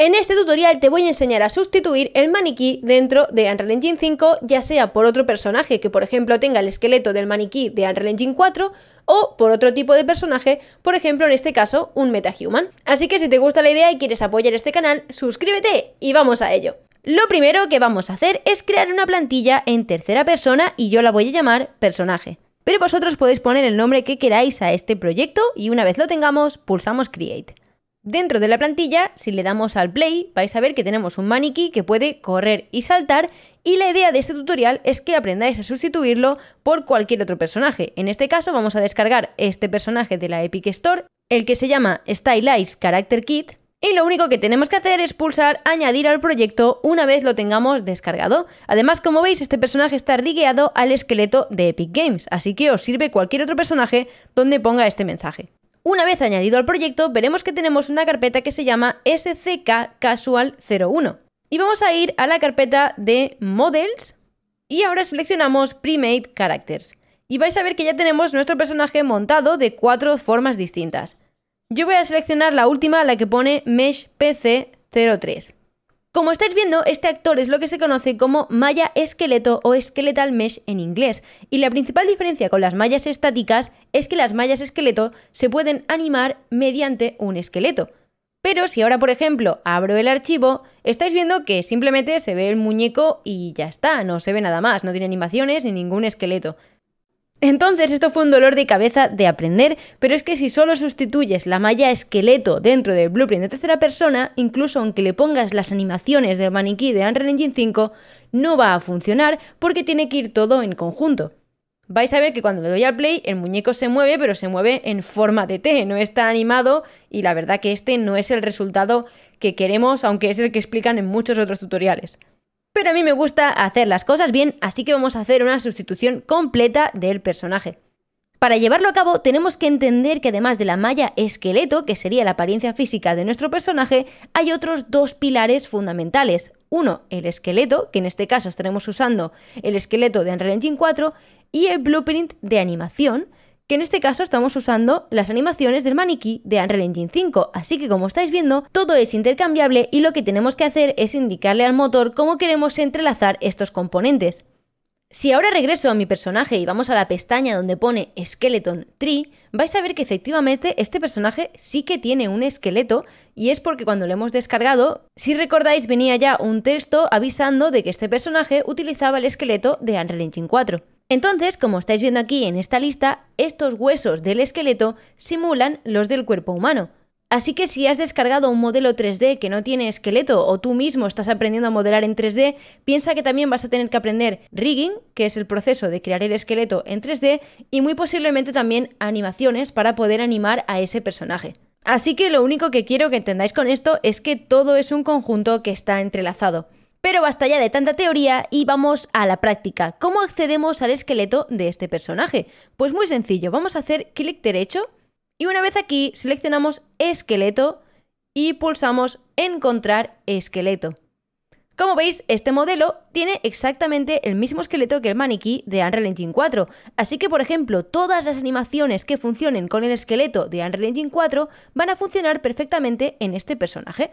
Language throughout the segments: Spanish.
En este tutorial te voy a enseñar a sustituir el maniquí dentro de Unreal Engine 5, ya sea por otro personaje que por ejemplo tenga el esqueleto del maniquí de Unreal Engine 4 o por otro tipo de personaje, por ejemplo en este caso un metahuman. Así que si te gusta la idea y quieres apoyar este canal, suscríbete y vamos a ello. Lo primero que vamos a hacer es crear una plantilla en tercera persona y yo la voy a llamar personaje. Pero vosotros podéis poner el nombre que queráis a este proyecto y una vez lo tengamos pulsamos create. Dentro de la plantilla, si le damos al play, vais a ver que tenemos un maniquí que puede correr y saltar y la idea de este tutorial es que aprendáis a sustituirlo por cualquier otro personaje. En este caso vamos a descargar este personaje de la Epic Store, el que se llama Stylize Character Kit, y lo único que tenemos que hacer es pulsar añadir al proyecto una vez lo tengamos descargado. Además, como veis, este personaje está rigueado al esqueleto de Epic Games, así que os sirve cualquier otro personaje donde ponga este mensaje. Una vez añadido al proyecto, veremos que tenemos una carpeta que se llama SCK Casual 01. Y vamos a ir a la carpeta de Models y ahora seleccionamos Premade Characters. Y vais a ver que ya tenemos nuestro personaje montado de cuatro formas distintas. Yo voy a seleccionar la última, la que pone Mesh PC 03. Como estáis viendo, este actor es lo que se conoce como malla esqueleto o skeletal mesh en inglés, y la principal diferencia con las mallas estáticas es que las mallas esqueleto se pueden animar mediante un esqueleto. Pero si ahora, por ejemplo, abro el archivo, estáis viendo que simplemente se ve el muñeco y ya está, no se ve nada más, no tiene animaciones ni ningún esqueleto. Entonces esto fue un dolor de cabeza de aprender, pero es que si solo sustituyes la malla esqueleto dentro del blueprint de tercera persona, incluso aunque le pongas las animaciones del maniquí de Unreal Engine 5, no va a funcionar porque tiene que ir todo en conjunto. Vais a ver que cuando le doy al play el muñeco se mueve, pero se mueve en forma de T, no está animado y la verdad que este no es el resultado que queremos, aunque es el que explican en muchos otros tutoriales. Pero a mí me gusta hacer las cosas bien, así que vamos a hacer una sustitución completa del personaje. Para llevarlo a cabo tenemos que entender que además de la malla esqueleto, que sería la apariencia física de nuestro personaje, hay otros dos pilares fundamentales. Uno, el esqueleto, que en este caso estaremos usando el esqueleto de Unreal Engine 4, y el blueprint de animación, que en este caso estamos usando las animaciones del maniquí de Unreal Engine 5, así que como estáis viendo, todo es intercambiable y lo que tenemos que hacer es indicarle al motor cómo queremos entrelazar estos componentes. Si ahora regreso a mi personaje y vamos a la pestaña donde pone Skeleton Tree, vais a ver que efectivamente este personaje sí que tiene un esqueleto y es porque cuando lo hemos descargado, si recordáis venía ya un texto avisando de que este personaje utilizaba el esqueleto de Unreal Engine 4. Entonces, como estáis viendo aquí en esta lista, estos huesos del esqueleto simulan los del cuerpo humano. Así que si has descargado un modelo 3D que no tiene esqueleto o tú mismo estás aprendiendo a modelar en 3D, piensa que también vas a tener que aprender rigging, que es el proceso de crear el esqueleto en 3D, y muy posiblemente también animaciones para poder animar a ese personaje. Así que lo único que quiero que entendáis con esto es que todo es un conjunto que está entrelazado. Pero basta ya de tanta teoría y vamos a la práctica. ¿Cómo accedemos al esqueleto de este personaje? Pues muy sencillo, vamos a hacer clic derecho y una vez aquí seleccionamos esqueleto y pulsamos encontrar esqueleto. Como veis, este modelo tiene exactamente el mismo esqueleto que el maniquí de Unreal Engine 4, así que por ejemplo todas las animaciones que funcionen con el esqueleto de Unreal Engine 4 van a funcionar perfectamente en este personaje.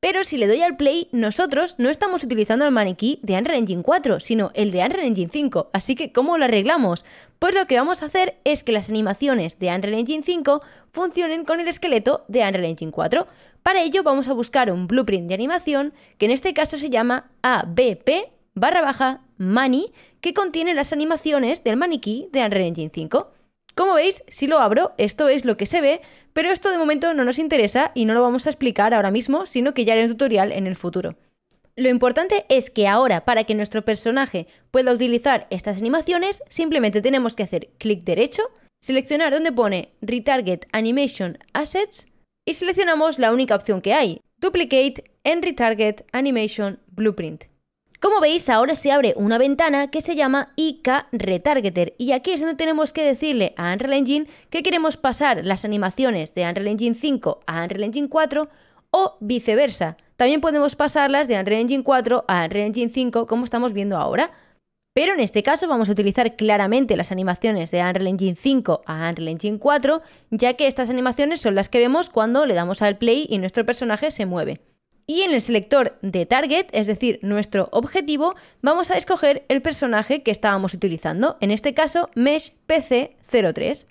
Pero si le doy al play, nosotros no estamos utilizando el maniquí de Unreal Engine 4, sino el de Unreal Engine 5. Así que, ¿cómo lo arreglamos? Pues lo que vamos a hacer es que las animaciones de Unreal Engine 5 funcionen con el esqueleto de Unreal Engine 4. Para ello vamos a buscar un blueprint de animación, que en este caso se llama ABP barra baja mani, que contiene las animaciones del maniquí de Unreal Engine 5. Como veis, si lo abro, esto es lo que se ve, pero esto de momento no nos interesa y no lo vamos a explicar ahora mismo, sino que ya haré un tutorial en el futuro. Lo importante es que ahora, para que nuestro personaje pueda utilizar estas animaciones, simplemente tenemos que hacer clic derecho, seleccionar donde pone Retarget Animation Assets y seleccionamos la única opción que hay, Duplicate and Retarget Animation Blueprint. Como veis, ahora se abre una ventana que se llama IK Retargeter y aquí es donde tenemos que decirle a Unreal Engine que queremos pasar las animaciones de Unreal Engine 5 a Unreal Engine 4 o viceversa. También podemos pasarlas de Unreal Engine 4 a Unreal Engine 5 como estamos viendo ahora. Pero en este caso vamos a utilizar claramente las animaciones de Unreal Engine 5 a Unreal Engine 4, ya que estas animaciones son las que vemos cuando le damos al play y nuestro personaje se mueve y en el selector de target, es decir, nuestro objetivo, vamos a escoger el personaje que estábamos utilizando, en este caso Mesh PC03.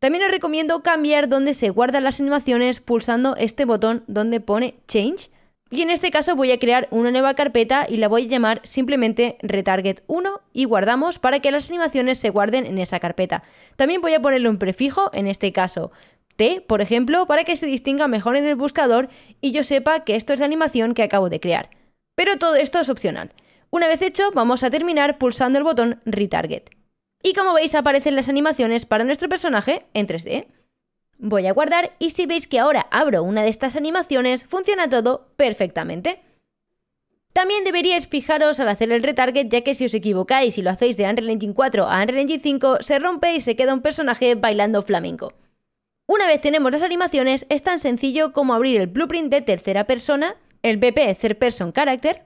También os recomiendo cambiar donde se guardan las animaciones pulsando este botón donde pone Change. Y en este caso voy a crear una nueva carpeta y la voy a llamar simplemente Retarget 1 y guardamos para que las animaciones se guarden en esa carpeta. También voy a ponerle un prefijo, en este caso T, por ejemplo, para que se distinga mejor en el buscador y yo sepa que esto es la animación que acabo de crear. Pero todo esto es opcional. Una vez hecho, vamos a terminar pulsando el botón Retarget. Y como veis aparecen las animaciones para nuestro personaje en 3D. Voy a guardar y si veis que ahora abro una de estas animaciones, funciona todo perfectamente. También deberíais fijaros al hacer el retarget ya que si os equivocáis y lo hacéis de Unreal Engine 4 a Unreal Engine 5 se rompe y se queda un personaje bailando flamenco. Una vez tenemos las animaciones, es tan sencillo como abrir el blueprint de tercera persona, el BP Third Person Character,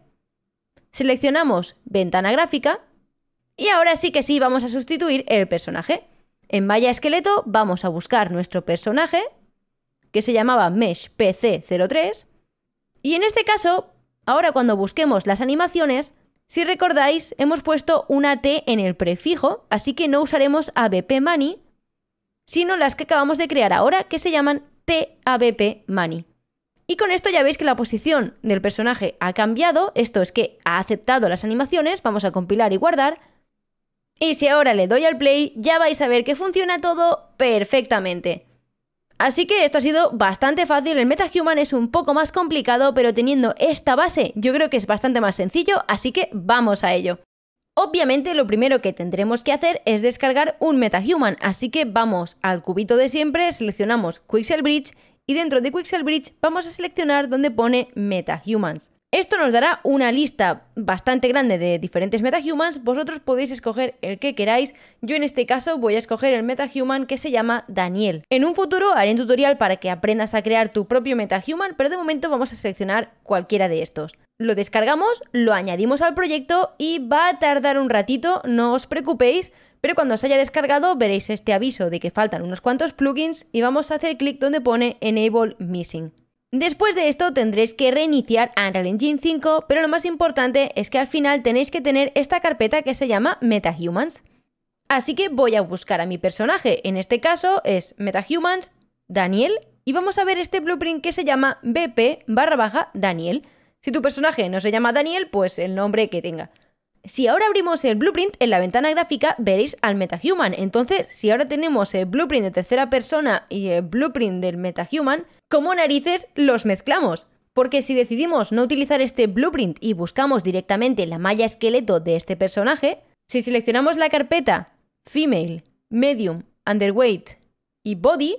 seleccionamos ventana gráfica y ahora sí que sí vamos a sustituir el personaje. En Maya Esqueleto vamos a buscar nuestro personaje, que se llamaba Mesh PC03, y en este caso, ahora cuando busquemos las animaciones, si recordáis, hemos puesto una T en el prefijo, así que no usaremos ABP sino las que acabamos de crear ahora, que se llaman TABP Money. Y con esto ya veis que la posición del personaje ha cambiado, esto es que ha aceptado las animaciones, vamos a compilar y guardar. Y si ahora le doy al play, ya vais a ver que funciona todo perfectamente. Así que esto ha sido bastante fácil, el MetaHuman es un poco más complicado, pero teniendo esta base yo creo que es bastante más sencillo, así que vamos a ello. Obviamente lo primero que tendremos que hacer es descargar un MetaHuman, así que vamos al cubito de siempre, seleccionamos Quixel Bridge y dentro de Quixel Bridge vamos a seleccionar donde pone MetaHumans. Esto nos dará una lista bastante grande de diferentes metahumans. Vosotros podéis escoger el que queráis. Yo en este caso voy a escoger el metahuman que se llama Daniel. En un futuro haré un tutorial para que aprendas a crear tu propio metahuman, pero de momento vamos a seleccionar cualquiera de estos lo descargamos, lo añadimos al proyecto y va a tardar un ratito, no os preocupéis, pero cuando os haya descargado veréis este aviso de que faltan unos cuantos plugins y vamos a hacer clic donde pone Enable Missing. Después de esto tendréis que reiniciar Unreal Engine 5, pero lo más importante es que al final tenéis que tener esta carpeta que se llama MetaHumans. Así que voy a buscar a mi personaje, en este caso es MetaHumans, Daniel, y vamos a ver este blueprint que se llama BP barra baja Daniel. Si tu personaje no se llama Daniel, pues el nombre que tenga. Si ahora abrimos el blueprint, en la ventana gráfica veréis al MetaHuman. Entonces, si ahora tenemos el blueprint de tercera persona y el blueprint del MetaHuman, como narices los mezclamos? Porque si decidimos no utilizar este blueprint y buscamos directamente la malla esqueleto de este personaje, si seleccionamos la carpeta Female, Medium, Underweight y Body,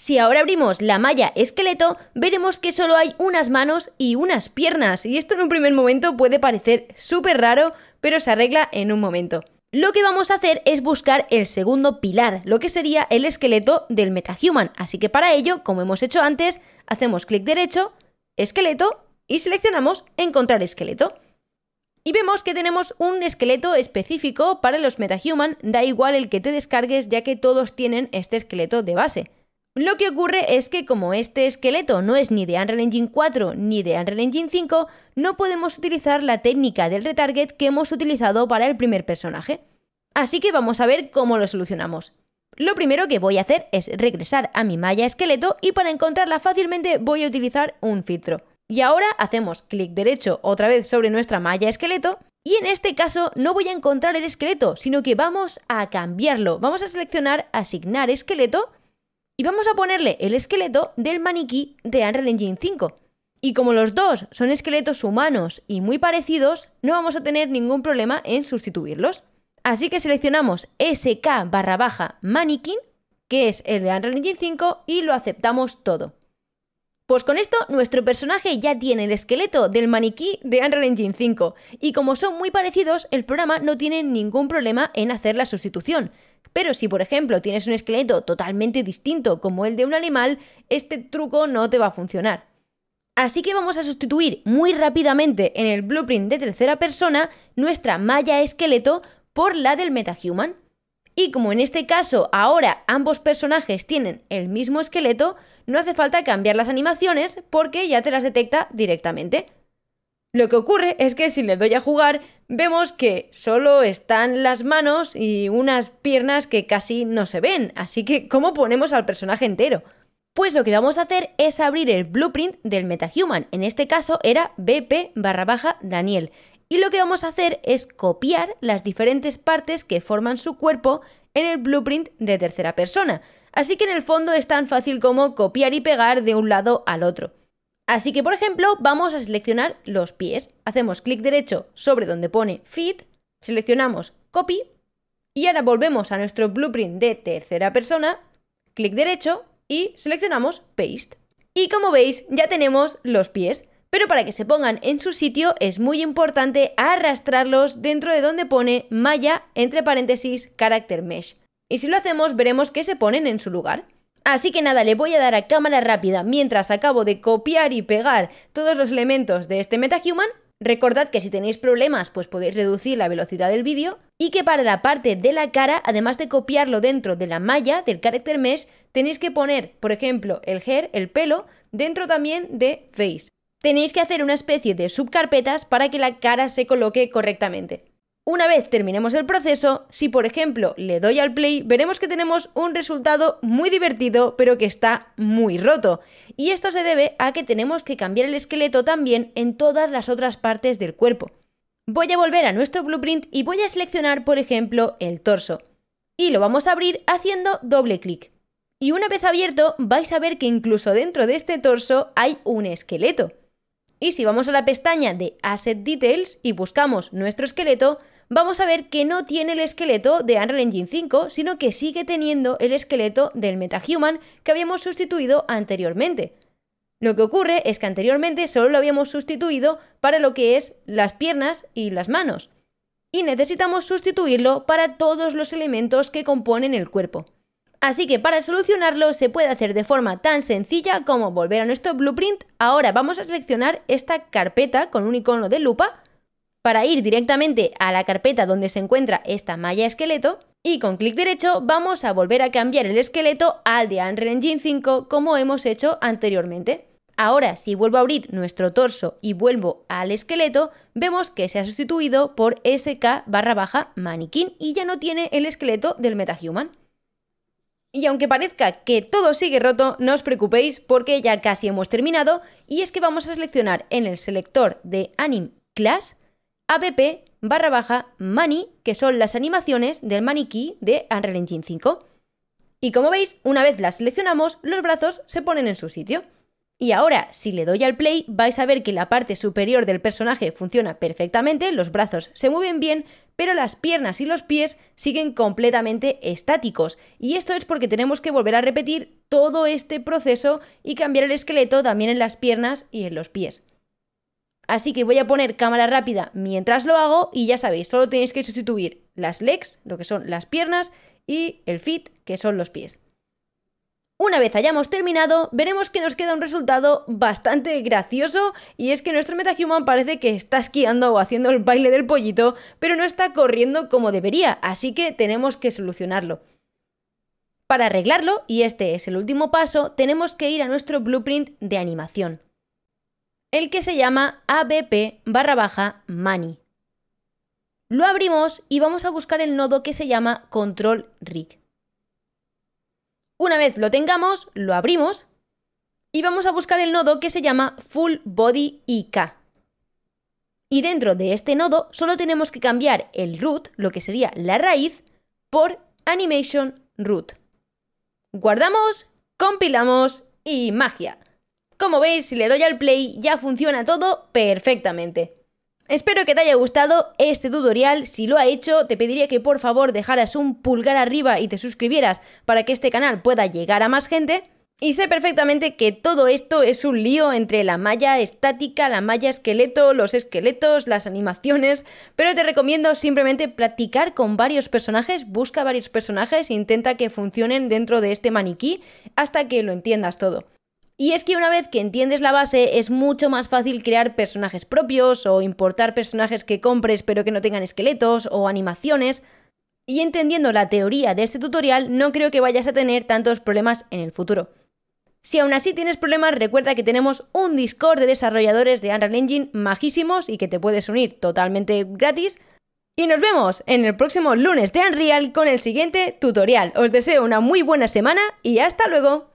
si ahora abrimos la malla esqueleto, veremos que solo hay unas manos y unas piernas, y esto en un primer momento puede parecer súper raro, pero se arregla en un momento. Lo que vamos a hacer es buscar el segundo pilar, lo que sería el esqueleto del MetaHuman, así que para ello, como hemos hecho antes, hacemos clic derecho, esqueleto, y seleccionamos encontrar esqueleto. Y vemos que tenemos un esqueleto específico para los MetaHuman, da igual el que te descargues ya que todos tienen este esqueleto de base. Lo que ocurre es que como este esqueleto no es ni de Unreal Engine 4 ni de Unreal Engine 5, no podemos utilizar la técnica del retarget que hemos utilizado para el primer personaje. Así que vamos a ver cómo lo solucionamos. Lo primero que voy a hacer es regresar a mi malla esqueleto y para encontrarla fácilmente voy a utilizar un filtro. Y ahora hacemos clic derecho otra vez sobre nuestra malla esqueleto y en este caso no voy a encontrar el esqueleto, sino que vamos a cambiarlo. Vamos a seleccionar asignar esqueleto y vamos a ponerle el esqueleto del maniquí de Unreal Engine 5. Y como los dos son esqueletos humanos y muy parecidos, no vamos a tener ningún problema en sustituirlos. Así que seleccionamos SK barra baja mannequin, que es el de Unreal Engine 5, y lo aceptamos todo. Pues con esto nuestro personaje ya tiene el esqueleto del maniquí de Unreal Engine 5, y como son muy parecidos, el programa no tiene ningún problema en hacer la sustitución, pero si, por ejemplo, tienes un esqueleto totalmente distinto como el de un animal, este truco no te va a funcionar. Así que vamos a sustituir muy rápidamente en el blueprint de tercera persona nuestra malla esqueleto por la del metahuman. Y como en este caso ahora ambos personajes tienen el mismo esqueleto, no hace falta cambiar las animaciones porque ya te las detecta directamente. Lo que ocurre es que si le doy a jugar, vemos que solo están las manos y unas piernas que casi no se ven, así que ¿cómo ponemos al personaje entero? Pues lo que vamos a hacer es abrir el blueprint del MetaHuman, en este caso era BP barra baja Daniel, y lo que vamos a hacer es copiar las diferentes partes que forman su cuerpo en el blueprint de tercera persona, así que en el fondo es tan fácil como copiar y pegar de un lado al otro. Así que, por ejemplo, vamos a seleccionar los pies. Hacemos clic derecho sobre donde pone Fit, seleccionamos Copy y ahora volvemos a nuestro blueprint de tercera persona, clic derecho y seleccionamos Paste. Y como veis, ya tenemos los pies, pero para que se pongan en su sitio es muy importante arrastrarlos dentro de donde pone malla entre paréntesis character mesh. Y si lo hacemos veremos que se ponen en su lugar. Así que nada, le voy a dar a cámara rápida mientras acabo de copiar y pegar todos los elementos de este MetaHuman. Recordad que si tenéis problemas, pues podéis reducir la velocidad del vídeo y que para la parte de la cara, además de copiarlo dentro de la malla del character mesh, tenéis que poner, por ejemplo, el hair, el pelo, dentro también de face. Tenéis que hacer una especie de subcarpetas para que la cara se coloque correctamente. Una vez terminemos el proceso, si por ejemplo le doy al play, veremos que tenemos un resultado muy divertido pero que está muy roto. Y esto se debe a que tenemos que cambiar el esqueleto también en todas las otras partes del cuerpo. Voy a volver a nuestro blueprint y voy a seleccionar por ejemplo el torso. Y lo vamos a abrir haciendo doble clic. Y una vez abierto vais a ver que incluso dentro de este torso hay un esqueleto. Y si vamos a la pestaña de Asset Details y buscamos nuestro esqueleto, vamos a ver que no tiene el esqueleto de Unreal Engine 5, sino que sigue teniendo el esqueleto del MetaHuman que habíamos sustituido anteriormente. Lo que ocurre es que anteriormente solo lo habíamos sustituido para lo que es las piernas y las manos. Y necesitamos sustituirlo para todos los elementos que componen el cuerpo. Así que para solucionarlo se puede hacer de forma tan sencilla como volver a nuestro blueprint. Ahora vamos a seleccionar esta carpeta con un icono de lupa para ir directamente a la carpeta donde se encuentra esta malla esqueleto y con clic derecho vamos a volver a cambiar el esqueleto al de Unreal Engine 5 como hemos hecho anteriormente. Ahora si vuelvo a abrir nuestro torso y vuelvo al esqueleto vemos que se ha sustituido por SK barra baja maniquín y ya no tiene el esqueleto del MetaHuman. Y aunque parezca que todo sigue roto, no os preocupéis porque ya casi hemos terminado y es que vamos a seleccionar en el selector de Anim Class app barra baja Mani, que son las animaciones del maniquí de Unreal Engine 5. Y como veis, una vez las seleccionamos, los brazos se ponen en su sitio. Y ahora, si le doy al play, vais a ver que la parte superior del personaje funciona perfectamente, los brazos se mueven bien, pero las piernas y los pies siguen completamente estáticos. Y esto es porque tenemos que volver a repetir todo este proceso y cambiar el esqueleto también en las piernas y en los pies. Así que voy a poner cámara rápida mientras lo hago y ya sabéis, solo tenéis que sustituir las legs, lo que son las piernas, y el fit, que son los pies. Una vez hayamos terminado, veremos que nos queda un resultado bastante gracioso y es que nuestro MetaHuman parece que está esquiando o haciendo el baile del pollito, pero no está corriendo como debería, así que tenemos que solucionarlo. Para arreglarlo, y este es el último paso, tenemos que ir a nuestro blueprint de animación, el que se llama abp barra mani. Lo abrimos y vamos a buscar el nodo que se llama control rig. Una vez lo tengamos, lo abrimos y vamos a buscar el nodo que se llama Full Body IK. Y dentro de este nodo solo tenemos que cambiar el root, lo que sería la raíz, por animation root. Guardamos, compilamos y magia. Como veis, si le doy al play ya funciona todo perfectamente. Espero que te haya gustado este tutorial, si lo ha hecho te pediría que por favor dejaras un pulgar arriba y te suscribieras para que este canal pueda llegar a más gente. Y sé perfectamente que todo esto es un lío entre la malla estática, la malla esqueleto, los esqueletos, las animaciones, pero te recomiendo simplemente practicar con varios personajes, busca varios personajes, e intenta que funcionen dentro de este maniquí hasta que lo entiendas todo. Y es que una vez que entiendes la base es mucho más fácil crear personajes propios o importar personajes que compres pero que no tengan esqueletos o animaciones. Y entendiendo la teoría de este tutorial no creo que vayas a tener tantos problemas en el futuro. Si aún así tienes problemas, recuerda que tenemos un Discord de desarrolladores de Unreal Engine majísimos y que te puedes unir totalmente gratis. Y nos vemos en el próximo lunes de Unreal con el siguiente tutorial. Os deseo una muy buena semana y hasta luego.